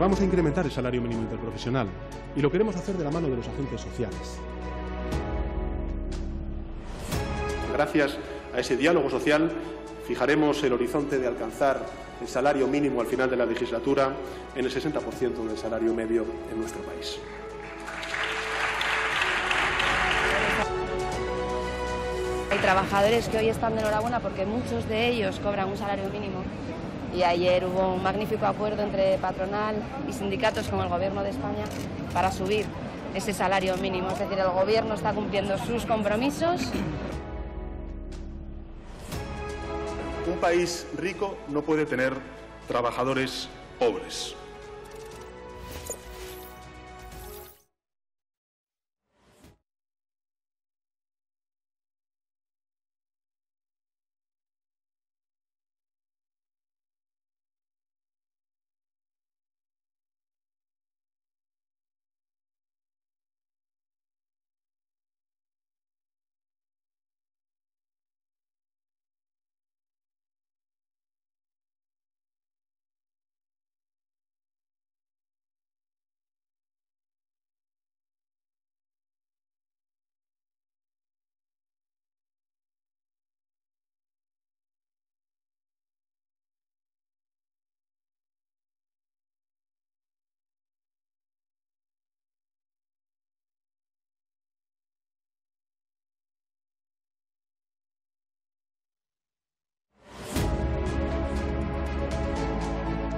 Vamos a incrementar el salario mínimo interprofesional y lo queremos hacer de la mano de los agentes sociales. Gracias a ese diálogo social fijaremos el horizonte de alcanzar el salario mínimo al final de la legislatura en el 60% del salario medio en nuestro país. Hay trabajadores que hoy están de enhorabuena porque muchos de ellos cobran un salario mínimo y ayer hubo un magnífico acuerdo entre patronal y sindicatos con el Gobierno de España para subir ese salario mínimo. Es decir, el Gobierno está cumpliendo sus compromisos. Un país rico no puede tener trabajadores pobres.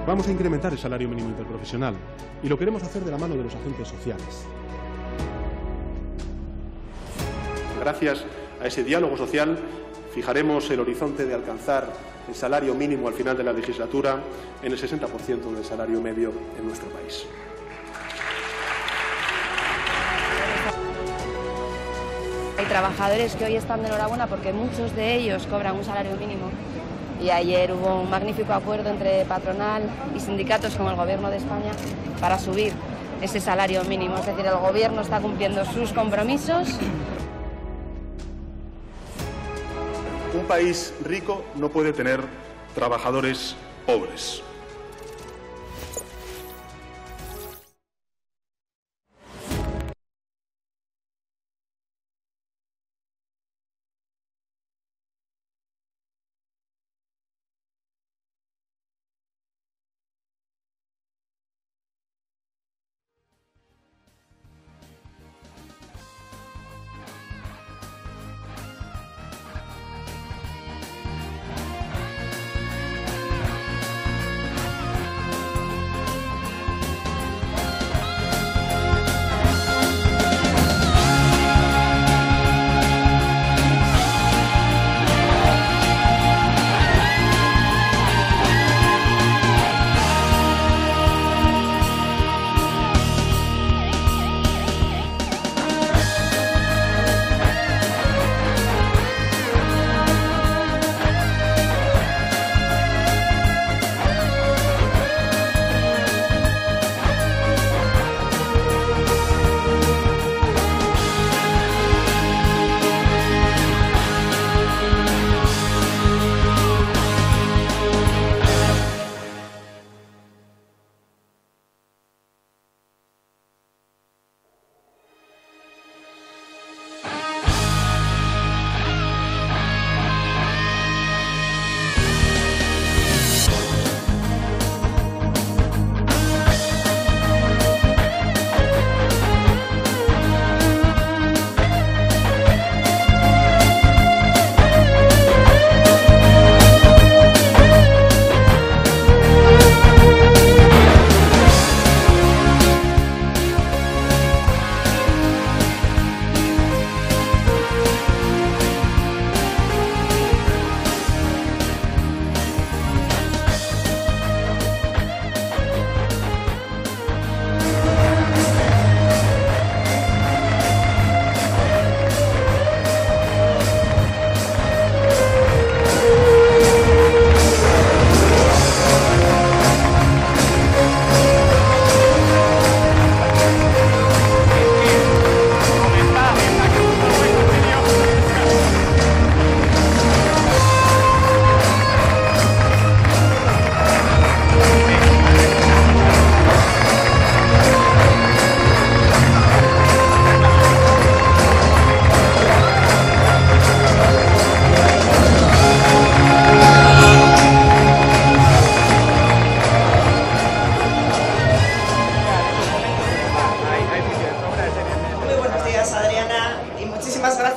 Vamos a incrementar el salario mínimo interprofesional y lo queremos hacer de la mano de los agentes sociales. Gracias a ese diálogo social fijaremos el horizonte de alcanzar el salario mínimo al final de la legislatura en el 60% del salario medio en nuestro país. Hay trabajadores que hoy están de enhorabuena porque muchos de ellos cobran un salario mínimo y ayer hubo un magnífico acuerdo entre patronal y sindicatos con el Gobierno de España para subir ese salario mínimo. Es decir, el Gobierno está cumpliendo sus compromisos. Un país rico no puede tener trabajadores pobres.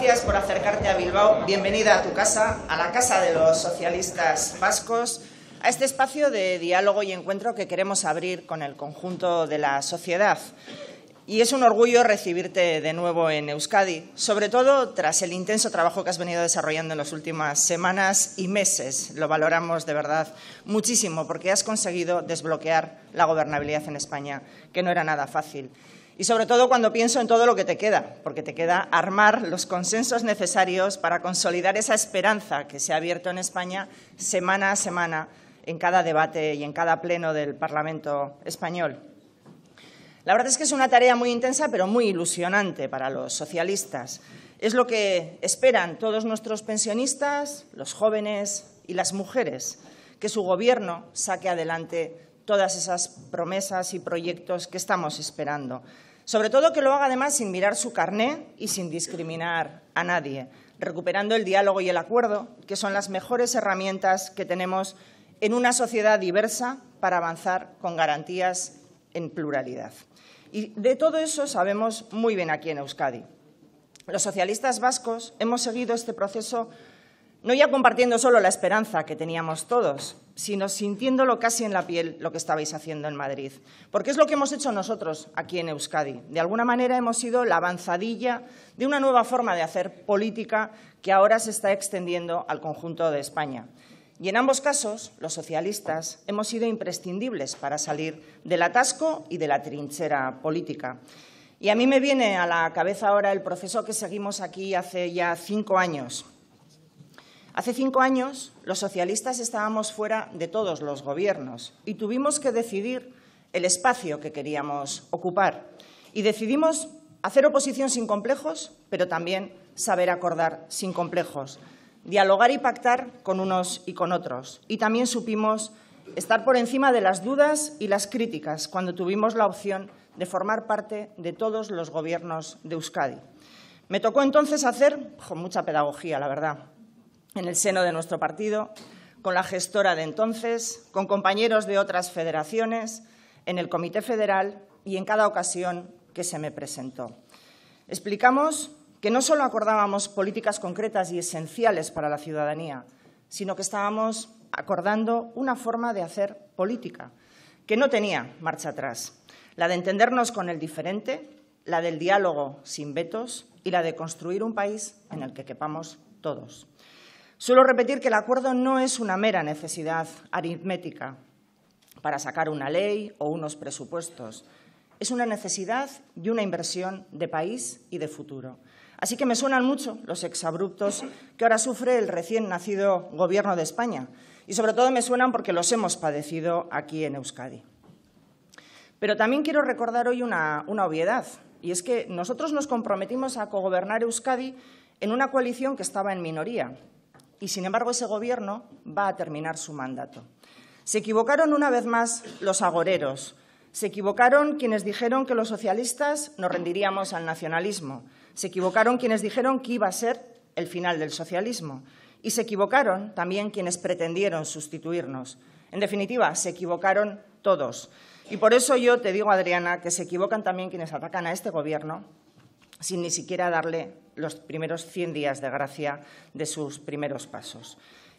gracias por acercarte a Bilbao. Bienvenida a tu casa, a la casa de los socialistas vascos, a este espacio de diálogo y encuentro que queremos abrir con el conjunto de la sociedad. Y es un orgullo recibirte de nuevo en Euskadi, sobre todo tras el intenso trabajo que has venido desarrollando en las últimas semanas y meses. Lo valoramos de verdad muchísimo porque has conseguido desbloquear la gobernabilidad en España, que no era nada fácil. Y sobre todo cuando pienso en todo lo que te queda, porque te queda armar los consensos necesarios para consolidar esa esperanza que se ha abierto en España semana a semana en cada debate y en cada pleno del Parlamento español. La verdad es que es una tarea muy intensa, pero muy ilusionante para los socialistas. Es lo que esperan todos nuestros pensionistas, los jóvenes y las mujeres, que su Gobierno saque adelante todas esas promesas y proyectos que estamos esperando. Sobre todo que lo haga además sin mirar su carné y sin discriminar a nadie, recuperando el diálogo y el acuerdo, que son las mejores herramientas que tenemos en una sociedad diversa para avanzar con garantías en pluralidad. Y de todo eso sabemos muy bien aquí en Euskadi. Los socialistas vascos hemos seguido este proceso no ya compartiendo solo la esperanza que teníamos todos, sino sintiéndolo casi en la piel lo que estabais haciendo en Madrid. Porque es lo que hemos hecho nosotros aquí en Euskadi. De alguna manera hemos sido la avanzadilla de una nueva forma de hacer política que ahora se está extendiendo al conjunto de España. Y en ambos casos, los socialistas hemos sido imprescindibles para salir del atasco y de la trinchera política. Y a mí me viene a la cabeza ahora el proceso que seguimos aquí hace ya cinco años, Hace cinco años los socialistas estábamos fuera de todos los gobiernos y tuvimos que decidir el espacio que queríamos ocupar. Y decidimos hacer oposición sin complejos, pero también saber acordar sin complejos, dialogar y pactar con unos y con otros. Y también supimos estar por encima de las dudas y las críticas cuando tuvimos la opción de formar parte de todos los gobiernos de Euskadi. Me tocó entonces hacer, con mucha pedagogía, la verdad, en el seno de nuestro partido, con la gestora de entonces, con compañeros de otras federaciones, en el Comité Federal y en cada ocasión que se me presentó. Explicamos que no solo acordábamos políticas concretas y esenciales para la ciudadanía, sino que estábamos acordando una forma de hacer política que no tenía marcha atrás, la de entendernos con el diferente, la del diálogo sin vetos y la de construir un país en el que quepamos todos. Suelo repetir que el acuerdo no es una mera necesidad aritmética para sacar una ley o unos presupuestos. Es una necesidad y una inversión de país y de futuro. Así que me suenan mucho los exabruptos que ahora sufre el recién nacido Gobierno de España. Y sobre todo me suenan porque los hemos padecido aquí en Euskadi. Pero también quiero recordar hoy una, una obviedad, y es que nosotros nos comprometimos a cogobernar Euskadi en una coalición que estaba en minoría, y, sin embargo, ese Gobierno va a terminar su mandato. Se equivocaron una vez más los agoreros. Se equivocaron quienes dijeron que los socialistas nos rendiríamos al nacionalismo. Se equivocaron quienes dijeron que iba a ser el final del socialismo. Y se equivocaron también quienes pretendieron sustituirnos. En definitiva, se equivocaron todos. Y por eso yo te digo, Adriana, que se equivocan también quienes atacan a este Gobierno sin ni siquiera darle los primeros 100 días de gracia de sus primeros pasos.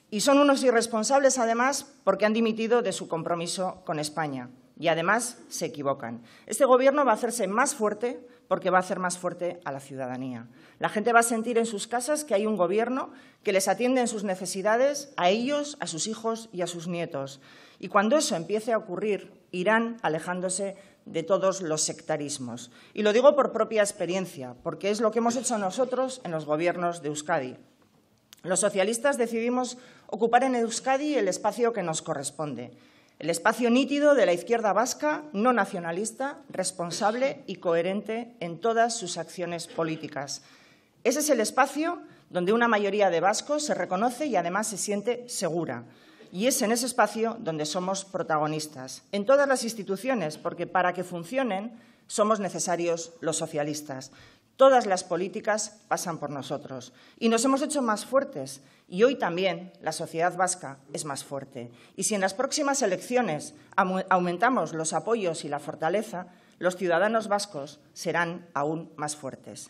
Y son unos irresponsables, además, porque han dimitido de su compromiso con España. Y además se equivocan. Este Gobierno va a hacerse más fuerte porque va a hacer más fuerte a la ciudadanía. La gente va a sentir en sus casas que hay un Gobierno que les atiende en sus necesidades, a ellos, a sus hijos y a sus nietos. Y cuando eso empiece a ocurrir, irán alejándose de todos los sectarismos. Y lo digo por propia experiencia, porque es lo que hemos hecho nosotros en los gobiernos de Euskadi. Los socialistas decidimos ocupar en Euskadi el espacio que nos corresponde, el espacio nítido de la izquierda vasca, no nacionalista, responsable y coherente en todas sus acciones políticas. Ese es el espacio donde una mayoría de vascos se reconoce y además se siente segura y es en ese espacio donde somos protagonistas, en todas las instituciones, porque para que funcionen somos necesarios los socialistas. Todas las políticas pasan por nosotros y nos hemos hecho más fuertes y hoy también la sociedad vasca es más fuerte. Y si en las próximas elecciones aumentamos los apoyos y la fortaleza, los ciudadanos vascos serán aún más fuertes.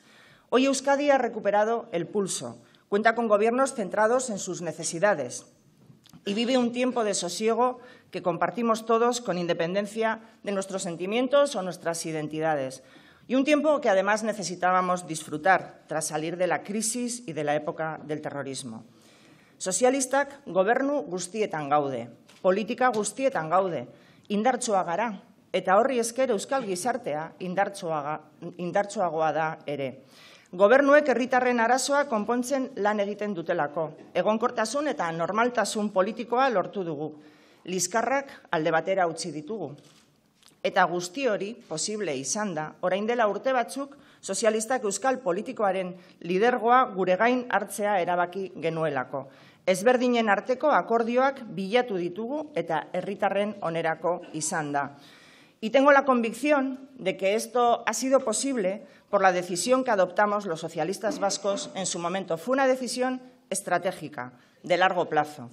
Hoy Euskadi ha recuperado el pulso, cuenta con gobiernos centrados en sus necesidades, y vive un tiempo de sosiego que compartimos todos con independencia de nuestros sentimientos o nuestras identidades. Y un tiempo que además necesitábamos disfrutar tras salir de la crisis y de la época del terrorismo. Socialista gobernu guztietan gaude, politika guztietan gaude, Indarcho gara, eta horri esker euskal gizartea Indarcho da ere. Gobernuek herritarren arazoa konpontzen lan egiten dutelako. Egonkortasun eta normaltasun politikoa lortu dugu. Liskarrak alde batera utzi ditugu. Eta guzti hori posible izan da, orain dela urte batzuk, sozialistak euskal politikoaren lidergoa gure gain hartzea erabaki genuelako. Ezberdinen arteko akordioak bilatu ditugu eta herritarren onerako izan da. Y tengo la convicción de que esto ha sido posible por la decisión que adoptamos los socialistas vascos en su momento. Fue una decisión estratégica, de largo plazo.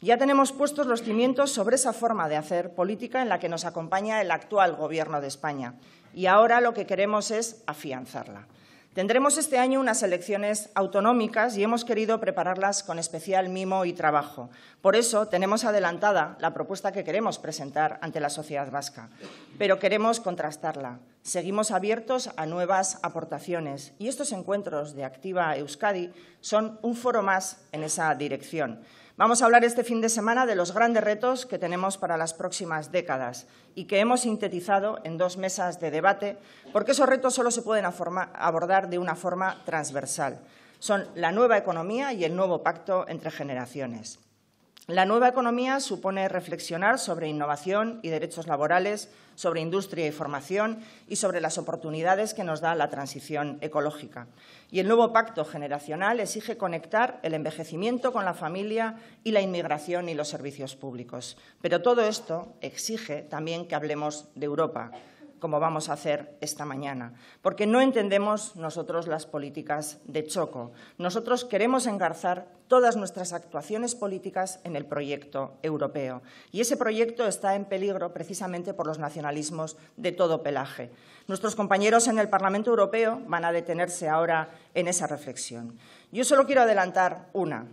Ya tenemos puestos los cimientos sobre esa forma de hacer política en la que nos acompaña el actual Gobierno de España y ahora lo que queremos es afianzarla. Tendremos este año unas elecciones autonómicas y hemos querido prepararlas con especial mimo y trabajo. Por eso tenemos adelantada la propuesta que queremos presentar ante la sociedad vasca, pero queremos contrastarla. Seguimos abiertos a nuevas aportaciones y estos encuentros de Activa Euskadi son un foro más en esa dirección. Vamos a hablar este fin de semana de los grandes retos que tenemos para las próximas décadas y que hemos sintetizado en dos mesas de debate, porque esos retos solo se pueden abordar de una forma transversal. Son la nueva economía y el nuevo pacto entre generaciones. La nueva economía supone reflexionar sobre innovación y derechos laborales, sobre industria y formación y sobre las oportunidades que nos da la transición ecológica. Y el nuevo pacto generacional exige conectar el envejecimiento con la familia y la inmigración y los servicios públicos. Pero todo esto exige también que hablemos de Europa, como vamos a hacer esta mañana, porque no entendemos nosotros las políticas de choco. Nosotros queremos engarzar todas nuestras actuaciones políticas en el proyecto europeo. Y ese proyecto está en peligro precisamente por los nacionalismos de todo pelaje. Nuestros compañeros en el Parlamento Europeo van a detenerse ahora en esa reflexión. Yo solo quiero adelantar una.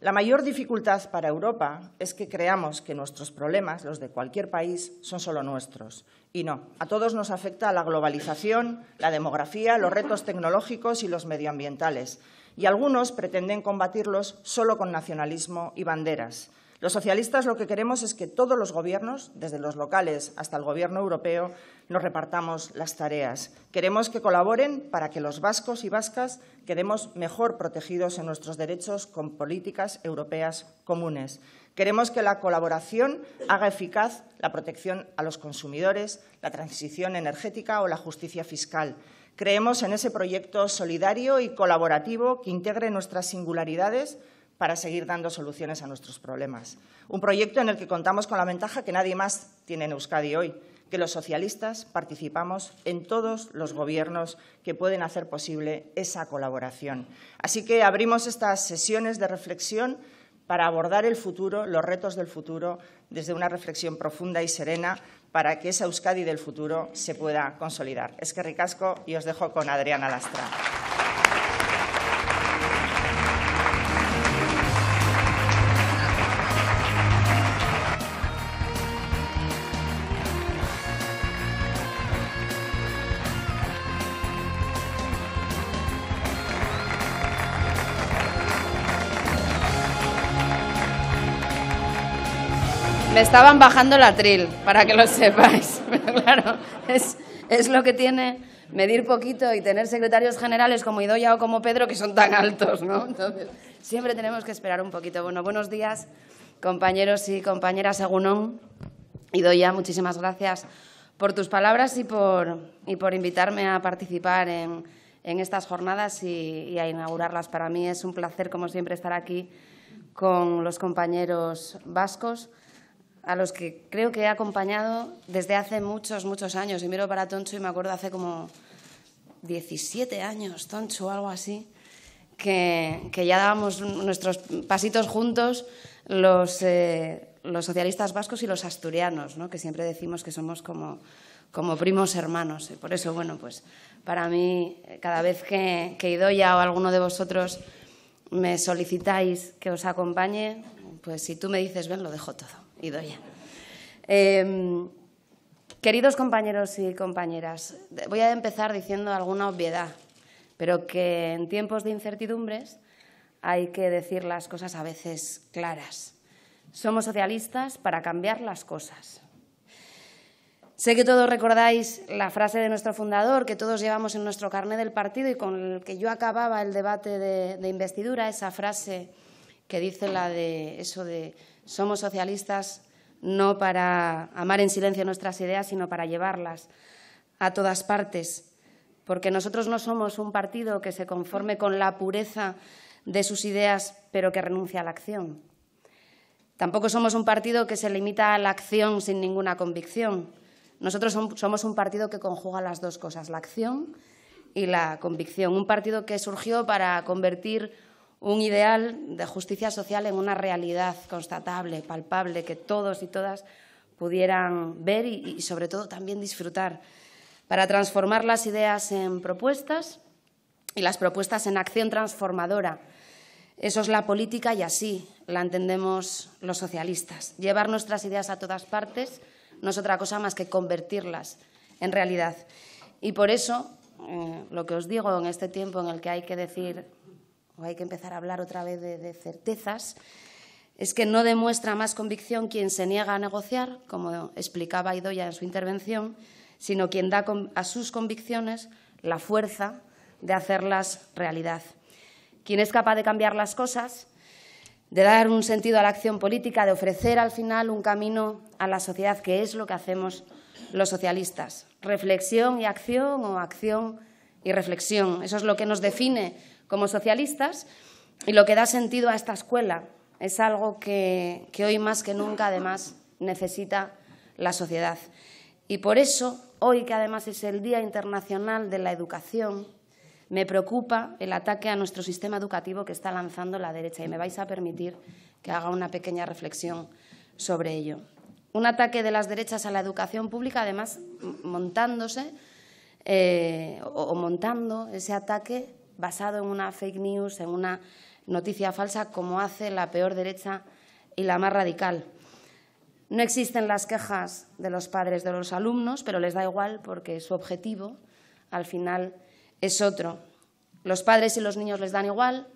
La mayor dificultad para Europa es que creamos que nuestros problemas, los de cualquier país, son solo nuestros. Y no, a todos nos afecta la globalización, la demografía, los retos tecnológicos y los medioambientales. Y algunos pretenden combatirlos solo con nacionalismo y banderas. Los socialistas lo que queremos es que todos los gobiernos, desde los locales hasta el Gobierno europeo, nos repartamos las tareas. Queremos que colaboren para que los vascos y vascas quedemos mejor protegidos en nuestros derechos con políticas europeas comunes. Queremos que la colaboración haga eficaz la protección a los consumidores, la transición energética o la justicia fiscal. Creemos en ese proyecto solidario y colaborativo que integre nuestras singularidades para seguir dando soluciones a nuestros problemas. Un proyecto en el que contamos con la ventaja que nadie más tiene en Euskadi hoy, que los socialistas participamos en todos los gobiernos que pueden hacer posible esa colaboración. Así que abrimos estas sesiones de reflexión para abordar el futuro, los retos del futuro, desde una reflexión profunda y serena para que esa Euskadi del futuro se pueda consolidar. Es que ricasco y os dejo con Adriana Lastra. Me estaban bajando la tril, para que lo sepáis. Pero claro, es, lo que tiene medir poquito y tener secretarios generales como Idoya o como Pedro que son tan altos, ¿no? Entonces, siempre tenemos que esperar un poquito. Bueno, buenos días, compañeros y compañeras Agunón. Idoia, muchísimas gracias por tus palabras y por, y por invitarme a participar en, estas jornadas y, a inaugurarlas. Para mí es un placer, como siempre, estar aquí con los compañeros vascos a los que creo que he acompañado desde hace muchos, muchos años. Y miro para Toncho y me acuerdo hace como 17 años, Toncho o algo así, que, ya dábamos nuestros pasitos juntos los, eh, los socialistas vascos y los asturianos, ¿no? que siempre decimos que somos como, como primos hermanos. Y por eso, bueno, pues para mí, cada vez que, que Idoya o alguno de vosotros me solicitáis que os acompañe, pues si tú me dices, ven, lo dejo todo. Em, queridos compañeros y compañeras, voy a empezar diciendo alguna obviedad, pero que en tiempos de incertidumbres hay que decir las cosas a veces claras. Somos socialistas para cambiar las cosas. Sé que todos recordáis la frase de nuestro fundador que todos llevamos en nuestro carnet del partido y con el que yo acababa el debate de, de investidura, esa frase que dice la de eso de somos socialistas no para amar en silencio nuestras ideas, sino para llevarlas a todas partes, porque nosotros no somos un partido que se conforme con la pureza de sus ideas, pero que renuncia a la acción. Tampoco somos un partido que se limita a la acción sin ninguna convicción. Nosotros somos un partido que conjuga las dos cosas, la acción y la convicción. Un partido que surgió para convertir un ideal de justicia social en una realidad constatable, palpable, que todos y todas pudieran ver y, sobre todo también disfrutar, para transformar las ideas en propuestas y las propuestas en acción transformadora. Eso es la política y así la entendemos los socialistas. Llevar nuestras ideas a todas partes no es otra cosa más que convertirlas en realidad. Y por eso, eh, lo que os digo en este tiempo en el que hay que decir o pues hay que empezar a hablar otra vez de, certezas, es que no demuestra más convicción quien se niega a negociar, como explicaba Idoya en su intervención, sino quien da a sus convicciones la fuerza de hacerlas realidad. Quien es capaz de cambiar las cosas, de dar un sentido a la acción política, de ofrecer al final un camino a la sociedad, que es lo que hacemos los socialistas. Reflexión y acción o acción y reflexión. Eso es lo que nos define como socialistas y lo que da sentido a esta escuela. Es algo que, hoy más que nunca, además, necesita la sociedad. Y por eso, hoy que además es el Día Internacional de la Educación, me preocupa el ataque a nuestro sistema educativo que está lanzando la derecha y me vais a permitir que haga una pequeña reflexión sobre ello. Un ataque de las derechas a la educación pública, además montándose eh, o montando ese ataque basado en una fake news, en una noticia falsa, como hace la peor derecha y la más radical. No existen las quejas de los padres de los alumnos, pero les da igual porque su objetivo al final es otro. Los padres y los niños les dan igual,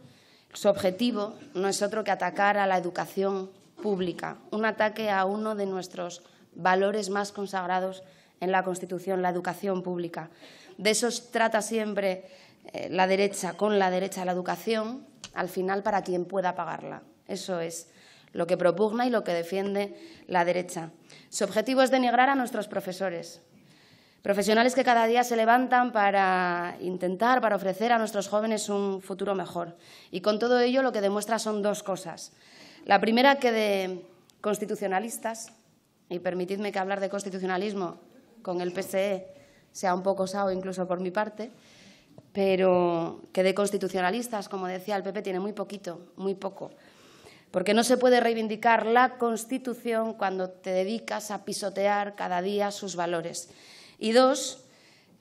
su objetivo no es otro que atacar a la educación pública, un ataque a uno de nuestros valores más consagrados en la Constitución, la educación pública. De eso trata siempre eh, la derecha con la derecha a la educación, al final para quien pueda pagarla. Eso es lo que propugna y lo que defiende la derecha. Su objetivo es denigrar a nuestros profesores, profesionales que cada día se levantan para intentar, para ofrecer a nuestros jóvenes un futuro mejor. Y con todo ello lo que demuestra son dos cosas. La primera que de constitucionalistas, y permitidme que hablar de constitucionalismo con el PSE sea un poco osado incluso por mi parte, pero que de constitucionalistas, como decía el PP, tiene muy poquito, muy poco. Porque no se puede reivindicar la Constitución cuando te dedicas a pisotear cada día sus valores. Y dos,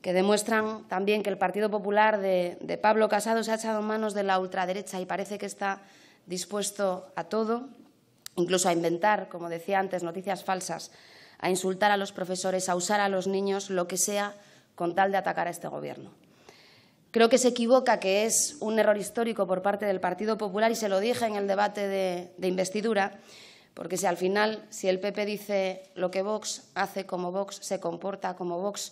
que demuestran también que el Partido Popular de, Pablo Casado se ha echado manos de la ultraderecha y parece que está dispuesto a todo, incluso a inventar, como decía antes, noticias falsas, a insultar a los profesores, a usar a los niños, lo que sea, con tal de atacar a este Gobierno. Creo que se equivoca, que es un error histórico por parte del Partido Popular y se lo dije en el debate de, investidura, porque si al final, si el PP dice lo que Vox hace como Vox, se comporta como Vox,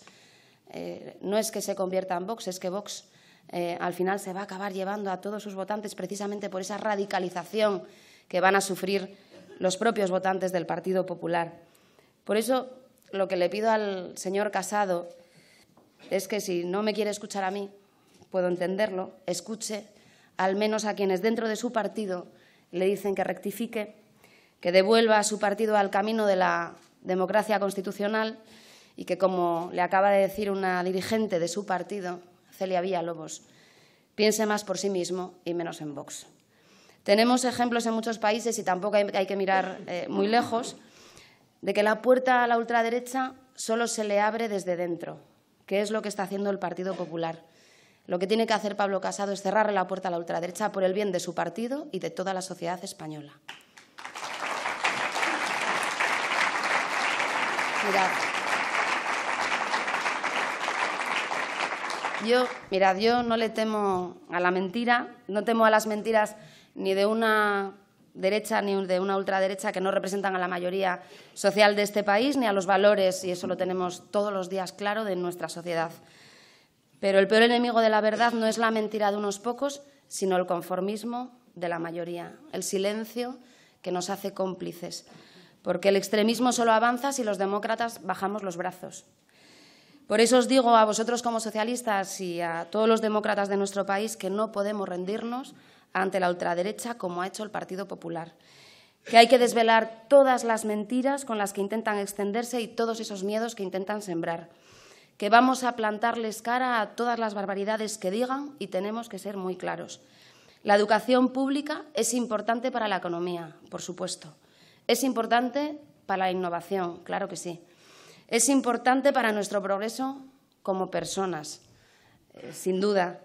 eh, no es que se convierta en Vox, es que Vox eh, al final se va a acabar llevando a todos sus votantes precisamente por esa radicalización que van a sufrir los propios votantes del Partido Popular. Por eso, lo que le pido al señor Casado es que si no me quiere escuchar a mí, puedo entenderlo, escuche al menos a quienes dentro de su partido le dicen que rectifique, que devuelva a su partido al camino de la democracia constitucional y que, como le acaba de decir una dirigente de su partido, Celia Villalobos, piense más por sí mismo y menos en Vox. Tenemos ejemplos en muchos países, y tampoco hay que mirar eh, muy lejos, de que la puerta a la ultraderecha solo se le abre desde dentro, que es lo que está haciendo el Partido Popular. Lo que tiene que hacer Pablo Casado es cerrarle la puerta a la ultraderecha por el bien de su partido y de toda la sociedad española. Yo, yo no le temo a la mentira, no temo a las mentiras ni de una derecha ni de una ultraderecha que no representan a la mayoría social de este país, ni a los valores, y eso lo tenemos todos los días claro, de nuestra sociedad. Pero el peor enemigo de la verdad no es la mentira de unos pocos, sino el conformismo de la mayoría, el silencio que nos hace cómplices, porque el extremismo solo avanza si los demócratas bajamos los brazos. Por eso os digo a vosotros como socialistas y a todos los demócratas de nuestro país que no podemos rendirnos ante la ultraderecha como ha hecho el Partido Popular, que hay que desvelar todas las mentiras con las que intentan extenderse y todos esos miedos que intentan sembrar que vamos a plantarles cara a todas las barbaridades que digan y tenemos que ser muy claros. La educación pública es importante para la economía, por supuesto. Es importante para la innovación, claro que sí. Es importante para nuestro progreso como personas, eh, sin duda.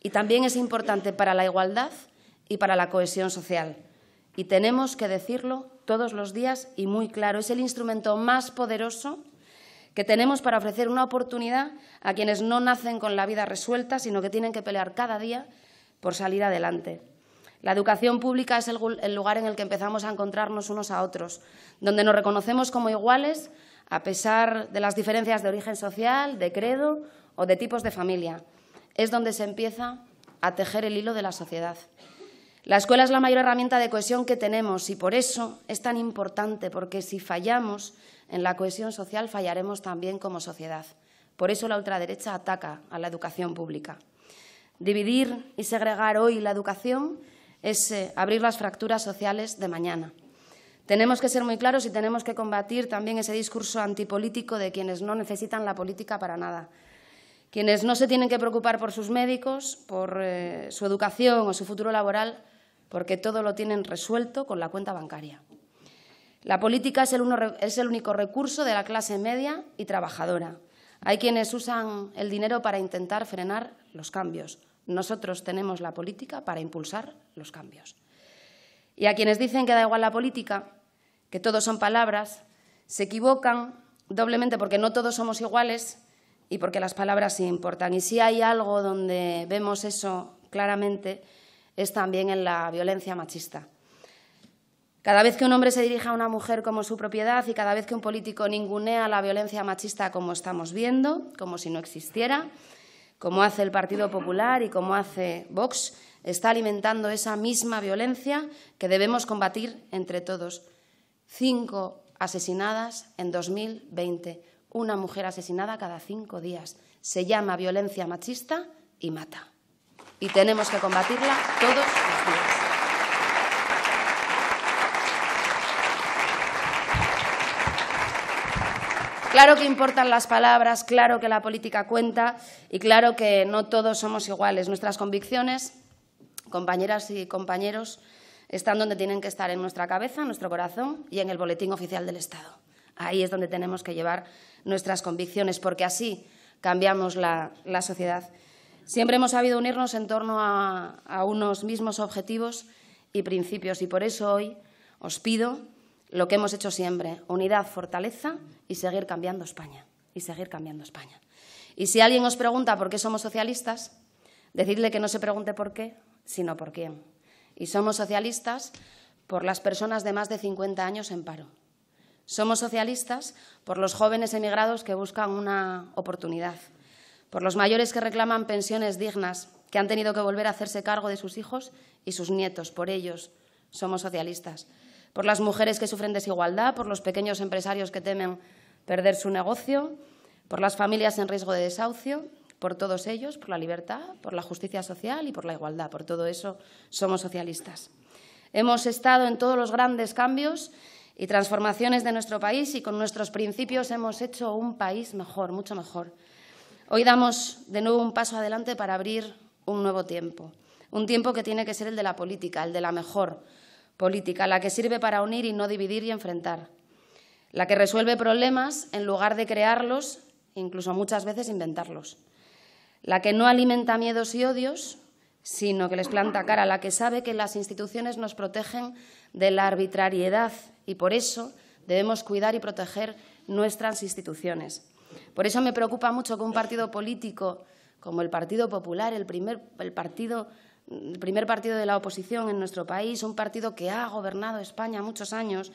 Y también es importante para la igualdad y para la cohesión social. Y tenemos que decirlo todos los días y muy claro. Es el instrumento más poderoso que tenemos para ofrecer una oportunidad a quienes no nacen con la vida resuelta, sino que tienen que pelear cada día por salir adelante. La educación pública es el lugar en el que empezamos a encontrarnos unos a otros, donde nos reconocemos como iguales a pesar de las diferencias de origen social, de credo o de tipos de familia. Es donde se empieza a tejer el hilo de la sociedad. La escuela es la mayor herramienta de cohesión que tenemos y por eso es tan importante, porque si fallamos en la cohesión social, fallaremos también como sociedad. Por eso la ultraderecha ataca a la educación pública. Dividir y segregar hoy la educación es eh, abrir las fracturas sociales de mañana. Tenemos que ser muy claros y tenemos que combatir también ese discurso antipolítico de quienes no necesitan la política para nada. Quienes no se tienen que preocupar por sus médicos, por eh, su educación o su futuro laboral, porque todo lo tienen resuelto con la cuenta bancaria. La política es el, es el único recurso de la clase media y trabajadora. Hay quienes usan el dinero para intentar frenar los cambios. Nosotros tenemos la política para impulsar los cambios. Y a quienes dicen que da igual la política, que todo son palabras, se equivocan doblemente porque no todos somos iguales y porque las palabras sí importan. Y si hay algo donde vemos eso claramente es también en la violencia machista. Cada vez que un hombre se dirige a una mujer como su propiedad y cada vez que un político ningunea la violencia machista como estamos viendo, como si no existiera, como hace el Partido Popular y como hace Vox, está alimentando esa misma violencia que debemos combatir entre todos. Cinco asesinadas en 2020 una mujer asesinada cada cinco días. Se llama violencia machista y mata. Y tenemos que combatirla todos los días. Claro que importan las palabras, claro que la política cuenta y claro que no todos somos iguales. Nuestras convicciones, compañeras y compañeros, están donde tienen que estar, en nuestra cabeza, en nuestro corazón y en el Boletín Oficial del Estado. Ahí es donde tenemos que llevar nuestras convicciones, porque así cambiamos la, sociedad. Siempre hemos sabido unirnos en torno a, a unos mismos objetivos y principios, y por eso hoy os pido lo que hemos hecho siempre, unidad, fortaleza y seguir cambiando España, y seguir cambiando España. Y si alguien os pregunta por qué somos socialistas, decidle que no se pregunte por qué, sino por quién. Y somos socialistas por las personas de más de 50 años en paro. Somos socialistas por los jóvenes emigrados que buscan una oportunidad, por los mayores que reclaman pensiones dignas, que han tenido que volver a hacerse cargo de sus hijos y sus nietos, por ellos somos socialistas, por las mujeres que sufren desigualdad, por los pequeños empresarios que temen perder su negocio, por las familias en riesgo de desahucio, por todos ellos, por la libertad, por la justicia social y por la igualdad. Por todo eso somos socialistas. Hemos estado en todos los grandes cambios y transformaciones de nuestro país y con nuestros principios hemos hecho un país mejor, mucho mejor. Hoy damos de nuevo un paso adelante para abrir un nuevo tiempo, un tiempo que tiene que ser el de la política, el de la mejor política, la que sirve para unir y no dividir y enfrentar, la que resuelve problemas en lugar de crearlos, incluso muchas veces inventarlos, la que no alimenta miedos y odios, sino que les planta cara, la que sabe que las instituciones nos protegen de la arbitrariedad y por eso debemos cuidar y proteger nuestras instituciones. Por eso me preocupa mucho que un partido político como el Partido Popular, el primer, partido, el primer partido de la oposición en nuestro país, un partido que ha gobernado España muchos años,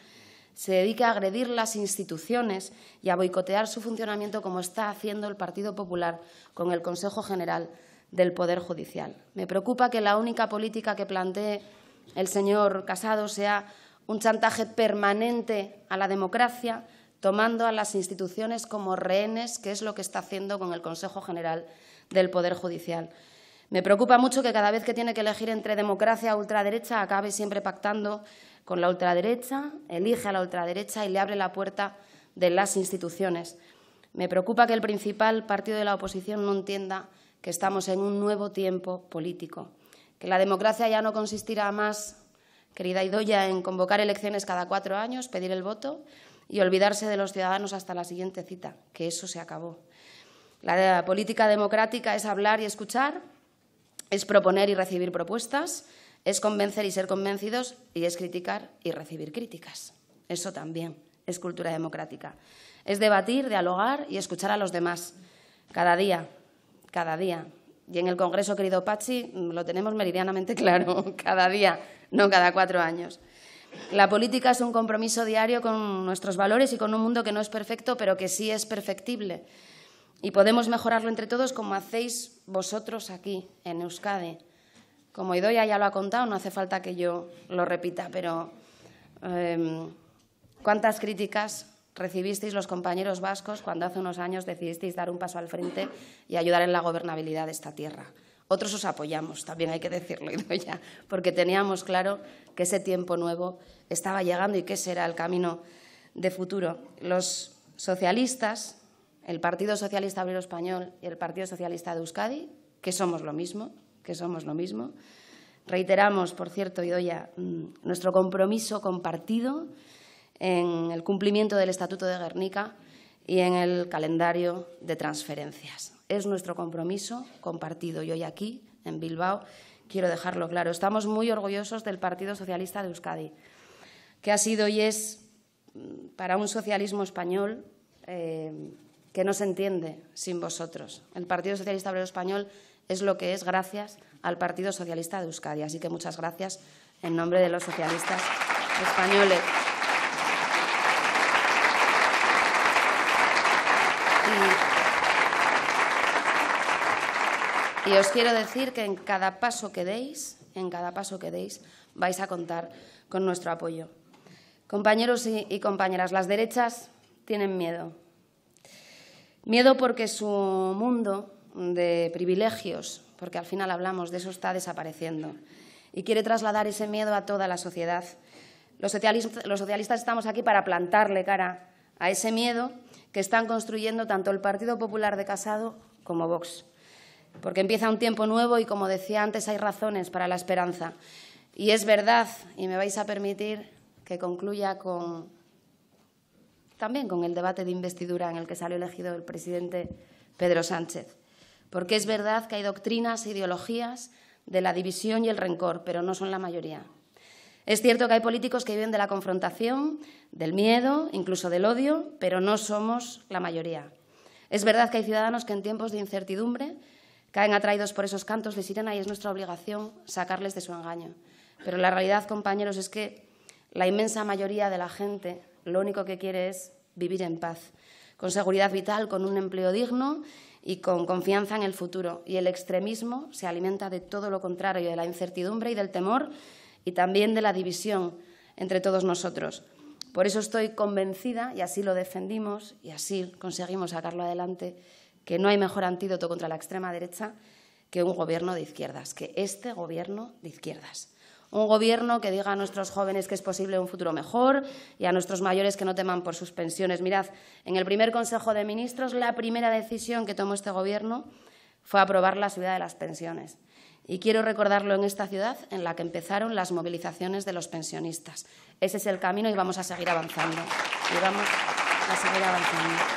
se dedique a agredir las instituciones y a boicotear su funcionamiento como está haciendo el Partido Popular con el Consejo General del Poder Judicial. Me preocupa que la única política que plantee el señor Casado sea un chantaje permanente a la democracia, tomando a las instituciones como rehenes, que es lo que está haciendo con el Consejo General del Poder Judicial. Me preocupa mucho que cada vez que tiene que elegir entre democracia e ultraderecha acabe siempre pactando con la ultraderecha, elige a la ultraderecha y le abre la puerta de las instituciones. Me preocupa que el principal partido de la oposición no entienda que estamos en un nuevo tiempo político la democracia ya no consistirá más, querida Idoya, en convocar elecciones cada cuatro años, pedir el voto y olvidarse de los ciudadanos hasta la siguiente cita, que eso se acabó. La política democrática es hablar y escuchar, es proponer y recibir propuestas, es convencer y ser convencidos y es criticar y recibir críticas. Eso también es cultura democrática. Es debatir, dialogar y escuchar a los demás. Cada día, cada día, y en el Congreso, querido Pachi, mm, lo tenemos meridianamente claro, cada día, no cada cuatro años. La política es un compromiso diario con nuestros valores y con un mundo que no es perfecto, pero que sí es perfectible. Y podemos mejorarlo entre todos como hacéis vosotros aquí, en Euskadi. Como Idoia ya lo ha contado, no hace falta que yo lo repita, pero em, cuántas críticas recibisteis los compañeros vascos cuando hace unos años decidisteis dar un paso al frente y ayudar en la gobernabilidad de esta tierra. Otros os apoyamos, también hay que decirlo, ya, porque teníamos claro que ese tiempo nuevo estaba llegando y que ese era el camino de futuro. Los socialistas, el Partido Socialista Obrero Español y el Partido Socialista de Euskadi, que somos lo mismo, que somos lo mismo, reiteramos, por cierto, Idoya, mm, nuestro compromiso compartido en el cumplimiento del Estatuto de Guernica y en el calendario de transferencias. Es nuestro compromiso compartido y hoy aquí, en Bilbao, quiero dejarlo claro. Estamos muy orgullosos del Partido Socialista de Euskadi, que ha sido y es mm, para un socialismo español eh, que no se entiende sin vosotros. El Partido Socialista Obrero Español es lo que es gracias al Partido Socialista de Euskadi. Así que muchas gracias en nombre de los socialistas españoles. Y os quiero decir que en cada paso que deis, en cada paso que deis, vais a contar con nuestro apoyo. Compañeros y, compañeras, las derechas tienen miedo. Miedo porque su mundo de privilegios, porque al final hablamos de eso, está desapareciendo. Y quiere trasladar ese miedo a toda la sociedad. los socialistas estamos aquí para plantarle cara a ese miedo que están construyendo tanto el Partido Popular de Casado como Vox porque empieza un tiempo nuevo y, como decía antes, hay razones para la esperanza. Y es verdad, y me vais a permitir que concluya con también con el debate de investidura en el que salió elegido el presidente Pedro Sánchez. Porque es verdad que hay doctrinas e ideologías de la división y el rencor, pero no son la mayoría. Es cierto que hay políticos que viven de la confrontación, del miedo, incluso del odio, pero no somos la mayoría. Es verdad que hay ciudadanos que en tiempos de incertidumbre Caen atraídos por esos cantos de sirena y es nuestra obligación sacarles de su engaño. Pero la realidad, compañeros, es que la inmensa mayoría de la gente lo único que quiere es vivir en paz, con seguridad vital, con un empleo digno y con confianza en el futuro. Y el extremismo se alimenta de todo lo contrario, de la incertidumbre y del temor y también de la división entre todos nosotros. Por eso estoy convencida, y así lo defendimos y así conseguimos sacarlo adelante, que no hay mejor antídoto contra la extrema derecha que un gobierno de izquierdas, que este gobierno de izquierdas. Un gobierno que diga a nuestros jóvenes que es posible un futuro mejor y a nuestros mayores que no teman por sus pensiones. Mirad, en el primer Consejo de Ministros la primera decisión que tomó este gobierno fue aprobar la subida de las pensiones. Y quiero recordarlo en esta ciudad en la que empezaron las movilizaciones de los pensionistas. Ese es el camino y vamos a seguir avanzando. Y vamos a seguir avanzando.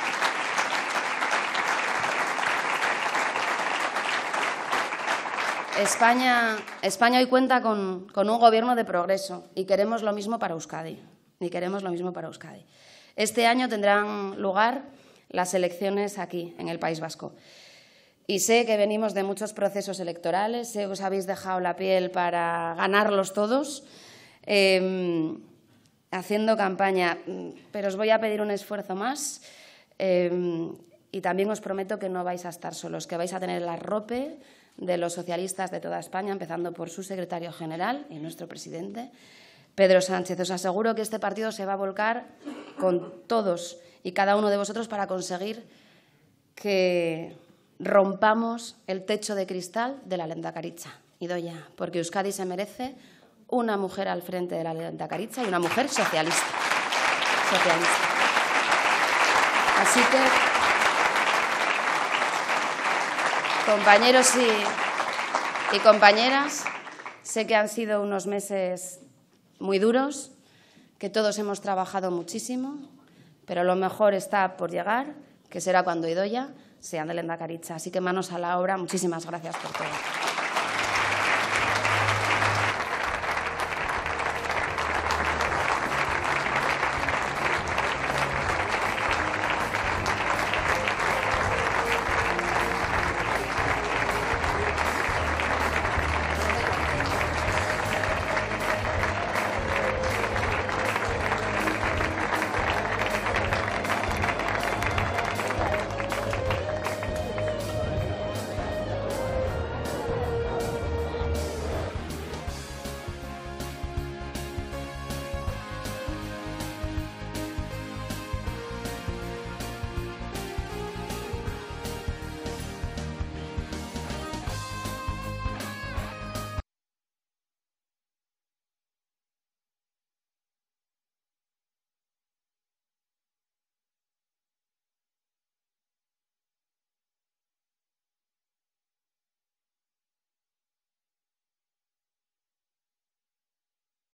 España, hoy cuenta con, un gobierno de progreso y queremos lo mismo para Euskadi. Y queremos lo mismo para Euskadi. Este año tendrán lugar las elecciones aquí, en el País Vasco. Y sé que venimos de muchos procesos electorales, sé que os habéis dejado la piel para ganarlos todos, em, haciendo campaña. Pero os voy a pedir un esfuerzo más. Em, y también os prometo que no vais a estar solos, que vais a tener la ropa de los socialistas de toda España, empezando por su secretario general y nuestro presidente, Pedro Sánchez. Os aseguro que este partido se va a volcar con todos y cada uno de vosotros para conseguir que rompamos el techo de cristal de la lenta caricha. Y doy ya, porque Euskadi se merece una mujer al frente de la lenta caricha y una mujer socialista. socialista. Así que compañeros y, compañeras, sé que han sido unos meses muy duros, que todos hemos trabajado muchísimo, pero lo mejor está por llegar, que será cuando Idoya sea de Lenda caricha. Así que manos a la obra, muchísimas gracias por todo.